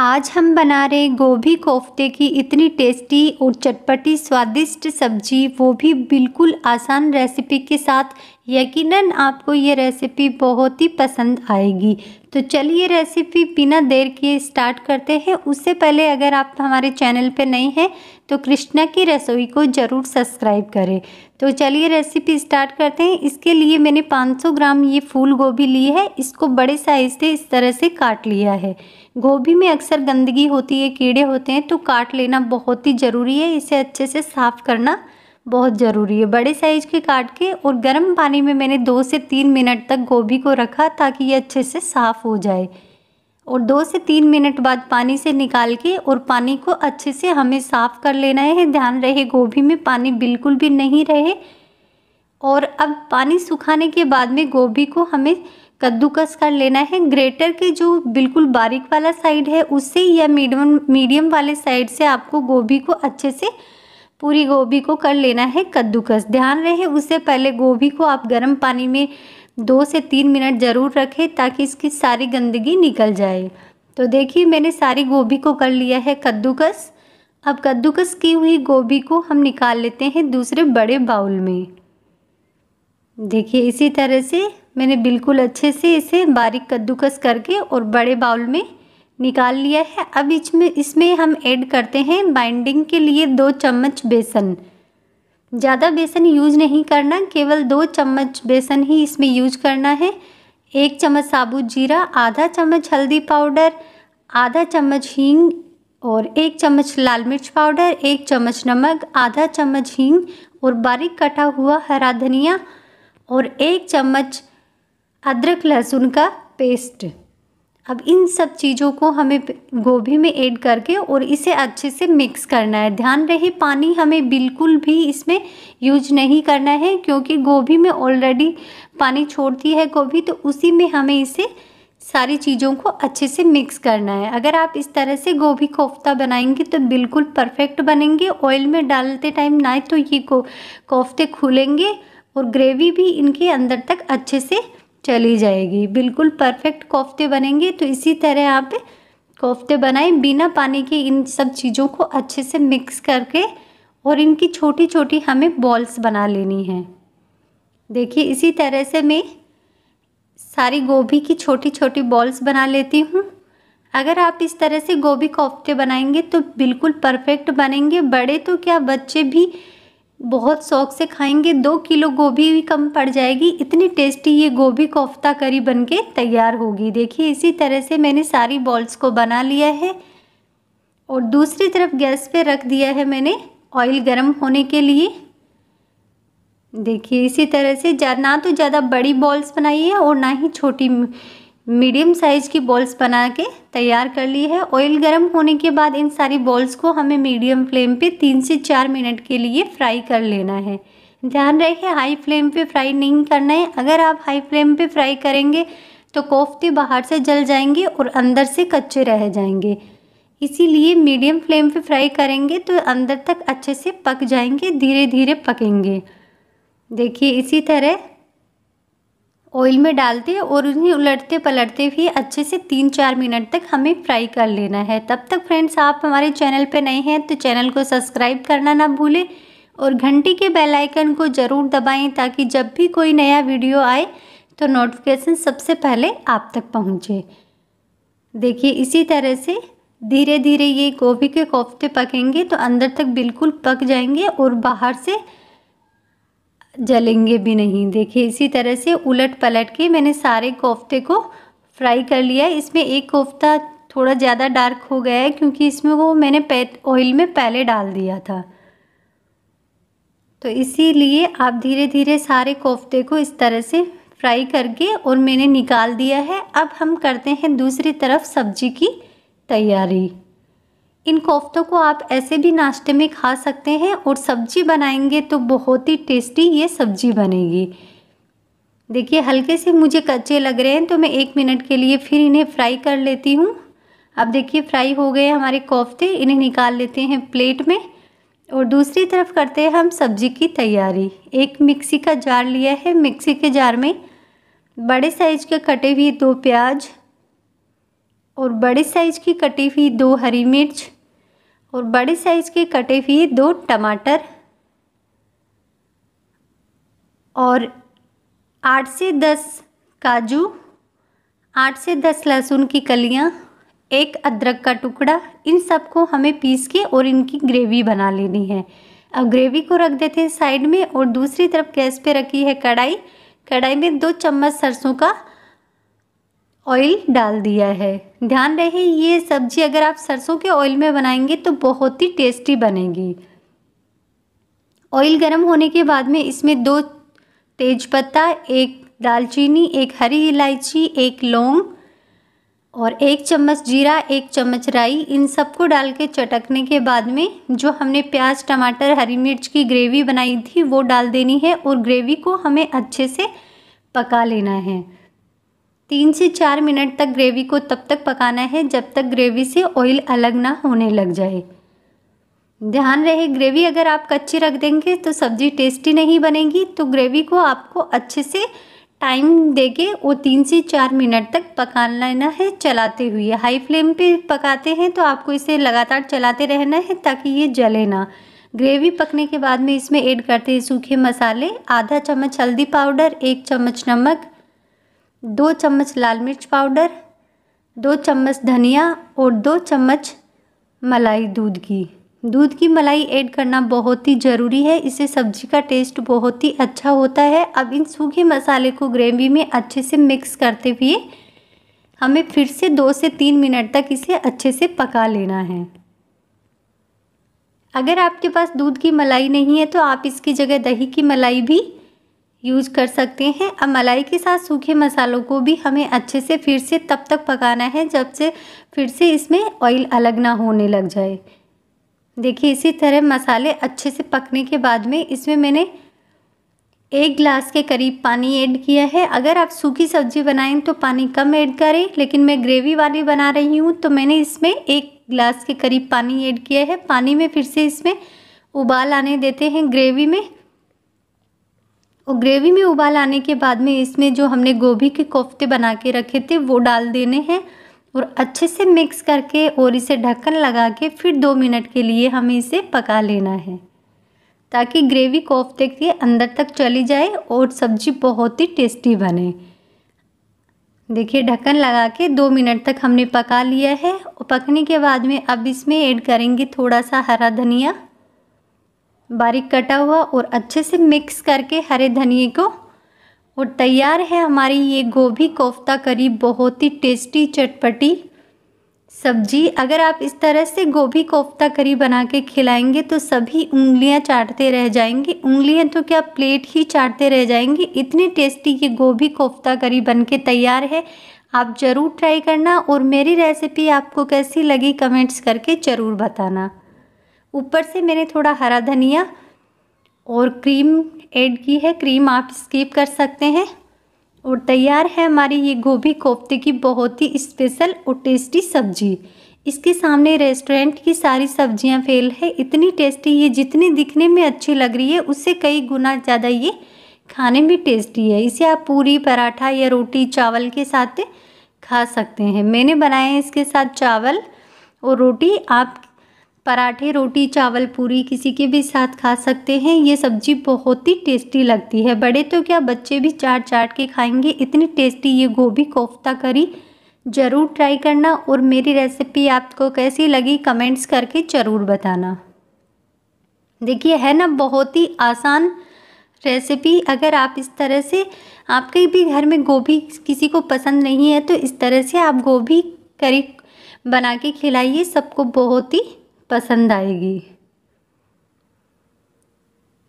आज हम बना रहे गोभी कोफ्ते की इतनी टेस्टी और चटपटी स्वादिष्ट सब्जी वो भी बिल्कुल आसान रेसिपी के साथ यकीनन आपको ये रेसिपी बहुत ही पसंद आएगी तो चलिए रेसिपी बिना देर किए स्टार्ट करते हैं उससे पहले अगर आप हमारे चैनल पर नए हैं तो कृष्णा की रसोई को ज़रूर सब्सक्राइब करें तो चलिए रेसिपी स्टार्ट करते हैं इसके लिए मैंने 500 ग्राम ये फूल गोभी ली है इसको बड़े साइज़ से इस तरह से काट लिया है गोभी में अक्सर गंदगी होती है कीड़े होते हैं तो काट लेना बहुत ही ज़रूरी है इसे अच्छे से साफ़ करना बहुत ज़रूरी है बड़े साइज़ के काट के और गर्म पानी में मैंने दो से तीन मिनट तक गोभी को रखा ताकि ये अच्छे से साफ़ हो जाए और दो से तीन मिनट बाद पानी से निकाल के और पानी को अच्छे से हमें साफ़ कर लेना है ध्यान रहे गोभी में पानी बिल्कुल भी नहीं रहे और अब पानी सुखाने के बाद में गोभी को हमें कद्दूकस कर लेना है ग्रेटर के जो बिल्कुल बारीक वाला साइड है उससे या मीडियम मीडियम वाले साइड से आपको गोभी को अच्छे से पूरी गोभी को कर लेना है कद्दूकस ध्यान रहे उससे पहले गोभी को आप गर्म पानी में दो से तीन मिनट ज़रूर रखें ताकि इसकी सारी गंदगी निकल जाए तो देखिए मैंने सारी गोभी को कर लिया है कद्दूकस अब कद्दूकस की हुई गोभी को हम निकाल लेते हैं दूसरे बड़े बाउल में देखिए इसी तरह से मैंने बिल्कुल अच्छे से इसे बारीक कद्दूकस करके और बड़े बाउल में निकाल लिया है अब इसमें इसमें हम ऐड करते हैं बाइंडिंग के लिए दो चम्मच बेसन ज़्यादा बेसन यूज नहीं करना केवल दो चम्मच बेसन ही इसमें यूज करना है एक चम्मच साबुत जीरा आधा चम्मच हल्दी पाउडर आधा चम्मच हींग और एक चम्मच लाल मिर्च पाउडर एक चम्मच नमक आधा चम्मच हींग और बारीक कटा हुआ हरा धनिया और एक चम्मच अदरक लहसुन का पेस्ट अब इन सब चीज़ों को हमें गोभी में ऐड करके और इसे अच्छे से मिक्स करना है ध्यान रहे पानी हमें बिल्कुल भी इसमें यूज नहीं करना है क्योंकि गोभी में ऑलरेडी पानी छोड़ती है गोभी तो उसी में हमें इसे सारी चीज़ों को अच्छे से मिक्स करना है अगर आप इस तरह से गोभी कोफ्ता बनाएंगे तो बिल्कुल परफेक्ट बनेंगे ऑयल में डालते टाइम ना तो ये को कोफ्ते खुलेंगे और ग्रेवी भी इनके अंदर तक अच्छे से चली जाएगी बिल्कुल परफेक्ट कोफ्ते बनेंगे तो इसी तरह आप कोफ्ते बनाएं बिना पानी के इन सब चीज़ों को अच्छे से मिक्स करके और इनकी छोटी छोटी हमें बॉल्स बना लेनी है देखिए इसी तरह से मैं सारी गोभी की छोटी छोटी बॉल्स बना लेती हूँ अगर आप इस तरह से गोभी कोफ्ते बनाएंगे तो बिल्कुल परफेक्ट बनेंगे बड़े तो क्या बच्चे भी बहुत शौक से खाएंगे दो किलो गोभी भी कम पड़ जाएगी इतनी टेस्टी ये गोभी कोफ्ता करी बन के तैयार होगी देखिए इसी तरह से मैंने सारी बॉल्स को बना लिया है और दूसरी तरफ गैस पे रख दिया है मैंने ऑयल गर्म होने के लिए देखिए इसी तरह से ना तो ज़्यादा बड़ी बॉल्स बनाइए और ना ही छोटी मीडियम साइज की बॉल्स बना के तैयार कर ली है ऑयल गर्म होने के बाद इन सारी बॉल्स को हमें मीडियम फ्लेम पे तीन से चार मिनट के लिए फ्राई कर लेना है ध्यान रहे हाई फ्लेम पे फ्राई नहीं करना है अगर आप हाई फ्लेम पे फ्राई करेंगे तो कोफ्ते बाहर से जल जाएंगे और अंदर से कच्चे रह जाएंगे इसीलिए मीडियम फ्लेम पे फ्राई करेंगे तो अंदर तक अच्छे से पक जाएंगे धीरे धीरे पकेंगे देखिए इसी तरह ऑयल में डालते और उन्हें उलटते पलटते भी अच्छे से तीन चार मिनट तक हमें फ्राई कर लेना है तब तक फ्रेंड्स आप हमारे चैनल पर नए हैं तो चैनल को सब्सक्राइब करना ना भूलें और घंटी के बेल आइकन को ज़रूर दबाएं ताकि जब भी कोई नया वीडियो आए तो नोटिफिकेशन सबसे पहले आप तक पहुंचे देखिए इसी तरह से धीरे धीरे ये गोभी के कोफ्ते पकेंगे तो अंदर तक बिल्कुल पक जाएंगे और बाहर से जलेंगे भी नहीं देखिए इसी तरह से उलट पलट के मैंने सारे कोफ्ते को फ्राई कर लिया है इसमें एक कोफ्ता थोड़ा ज़्यादा डार्क हो गया है क्योंकि इसमें वो मैंने ऑयल में पहले डाल दिया था तो इसीलिए आप धीरे धीरे सारे कोफ्ते को इस तरह से फ्राई करके और मैंने निकाल दिया है अब हम करते हैं दूसरी तरफ सब्जी की तैयारी इन कोफ्तों को आप ऐसे भी नाश्ते में खा सकते हैं और सब्जी बनाएंगे तो बहुत ही टेस्टी ये सब्जी बनेगी देखिए हल्के से मुझे कच्चे लग रहे हैं तो मैं एक मिनट के लिए फिर इन्हें फ्राई कर लेती हूँ अब देखिए फ्राई हो गए हमारे कोफ्ते इन्हें निकाल लेते हैं प्लेट में और दूसरी तरफ करते हैं हम सब्जी की तैयारी एक मिक्सी का जार लिया है मिक्सी के जार में बड़े साइज के कटे हुए दो प्याज और बड़े साइज की कटी हुई दो हरी मिर्च और बड़े साइज़ के कटे हुए दो टमाटर और आठ से दस काजू आठ से दस लहसुन की कलियाँ एक अदरक का टुकड़ा इन सबको हमें पीस के और इनकी ग्रेवी बना लेनी है अब ग्रेवी को रख देते हैं साइड में और दूसरी तरफ गैस पे रखी है कढ़ाई कढ़ाई में दो चम्मच सरसों का ऑयल डाल दिया है ध्यान रहे ये सब्जी अगर आप सरसों के ऑयल में बनाएंगे तो बहुत ही टेस्टी बनेगी ऑयल गर्म होने के बाद में इसमें दो तेज़पत्ता एक दालचीनी एक हरी इलायची एक लौंग और एक चम्मच जीरा एक चम्मच राई इन सबको डाल के चटकने के बाद में जो हमने प्याज टमाटर हरी मिर्च की ग्रेवी बनाई थी वो डाल देनी है और ग्रेवी को हमें अच्छे से पका लेना है तीन से चार मिनट तक ग्रेवी को तब तक पकाना है जब तक ग्रेवी से ऑयल अलग ना होने लग जाए ध्यान रहे ग्रेवी अगर आप कच्ची रख देंगे तो सब्ज़ी टेस्टी नहीं बनेगी तो ग्रेवी को आपको अच्छे से टाइम देके वो तीन से चार मिनट तक पका लेना है चलाते हुए हाई फ्लेम पे पकाते हैं तो आपको इसे लगातार चलाते रहना है ताकि ये जले ना ग्रेवी पकने के बाद में इसमें ऐड करते हैं सूखे मसाले आधा चम्मच हल्दी पाउडर एक चम्मच नमक दो चम्मच लाल मिर्च पाउडर दो चम्मच धनिया और दो चम्मच मलाई दूध की दूध की मलाई ऐड करना बहुत ही ज़रूरी है इससे सब्जी का टेस्ट बहुत ही अच्छा होता है अब इन सूखे मसाले को ग्रेवी में अच्छे से मिक्स करते हुए हमें फिर से दो से तीन मिनट तक इसे अच्छे से पका लेना है अगर आपके पास दूध की मलाई नहीं है तो आप इसकी जगह दही की मलाई भी यूज कर सकते हैं अब मलाई के साथ सूखे मसालों को भी हमें अच्छे से फिर से तब तक पकाना है जब से फिर से इसमें ऑयल अलग ना होने लग जाए देखिए इसी तरह मसाले अच्छे से पकने के बाद में इसमें मैंने एक गिलास के करीब पानी ऐड किया है अगर आप सूखी सब्जी बनाएं तो पानी कम ऐड करें लेकिन मैं ग्रेवी वाली बना रही हूँ तो मैंने इसमें एक गिलास के करीब पानी ऐड किया है पानी में फिर से इसमें उबाल आने देते हैं ग्रेवी में और ग्रेवी में उबाल आने के बाद में इसमें जो हमने गोभी के कोफ्ते बना के रखे थे वो डाल देने हैं और अच्छे से मिक्स करके और इसे ढक्कन लगा के फिर दो मिनट के लिए हमें इसे पका लेना है ताकि ग्रेवी कोफ्ते के अंदर तक चली जाए और सब्जी बहुत ही टेस्टी बने देखिए ढक्कन लगा के दो मिनट तक हमने पका लिया है और पकने के बाद में अब इसमें ऐड करेंगे थोड़ा सा हरा धनिया बारीक कटा हुआ और अच्छे से मिक्स करके हरे धनिए को और तैयार है हमारी ये गोभी कोफ्ता करी बहुत ही टेस्टी चटपटी सब्जी अगर आप इस तरह से गोभी कोफ्ता करी बना के खिलाएंगे तो सभी उंगलियां चाटते रह जाएंगी उंगलियां तो क्या प्लेट ही चाटते रह जाएंगी इतनी टेस्टी ये गोभी कोफ्ता करी बन के तैयार है आप ज़रूर ट्राई करना और मेरी रेसिपी आपको कैसी लगी कमेंट्स करके ज़रूर बताना ऊपर से मैंने थोड़ा हरा धनिया और क्रीम ऐड की है क्रीम आप स्किप कर सकते हैं और तैयार है हमारी ये गोभी कोफ्ते की बहुत ही स्पेशल और टेस्टी सब्जी इसके सामने रेस्टोरेंट की सारी सब्जियां फेल है इतनी टेस्टी ये जितनी दिखने में अच्छी लग रही है उससे कई गुना ज़्यादा ये खाने में टेस्टी है इसे आप पूरी पराठा या रोटी चावल के साथ खा सकते हैं मैंने बनाए हैं इसके साथ चावल और रोटी आप पराठे रोटी चावल पूरी किसी के भी साथ खा सकते हैं ये सब्जी बहुत ही टेस्टी लगती है बड़े तो क्या बच्चे भी चाट चाट के खाएंगे इतनी टेस्टी ये गोभी कोफ्ता करी ज़रूर ट्राई करना और मेरी रेसिपी आपको कैसी लगी कमेंट्स करके ज़रूर बताना देखिए है ना बहुत ही आसान रेसिपी अगर आप इस तरह से आपके भी घर में गोभी किसी को पसंद नहीं है तो इस तरह से आप गोभी करी बना के खिलाइए सबको बहुत ही पसंद आएगी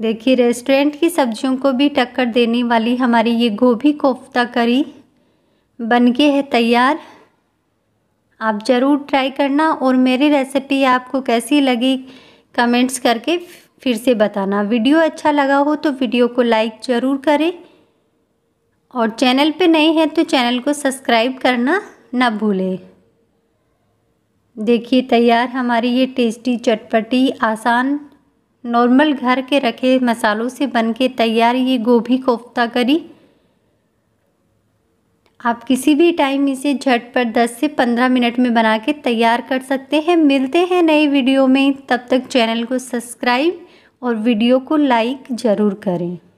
देखिए रेस्टोरेंट की सब्जियों को भी टक्कर देने वाली हमारी ये गोभी कोफ्ता करी बन के है तैयार आप ज़रूर ट्राई करना और मेरी रेसिपी आपको कैसी लगी कमेंट्स करके फिर से बताना वीडियो अच्छा लगा हो तो वीडियो को लाइक ज़रूर करें और चैनल पे नए हैं तो चैनल को सब्सक्राइब करना ना भूलें देखिए तैयार हमारी ये टेस्टी चटपटी आसान नॉर्मल घर के रखे मसालों से बन के तैयार ये गोभी कोफ्ता करी आप किसी भी टाइम इसे झटपट 10 से 15 मिनट में बना के तैयार कर सकते हैं मिलते हैं नई वीडियो में तब तक चैनल को सब्सक्राइब और वीडियो को लाइक ज़रूर करें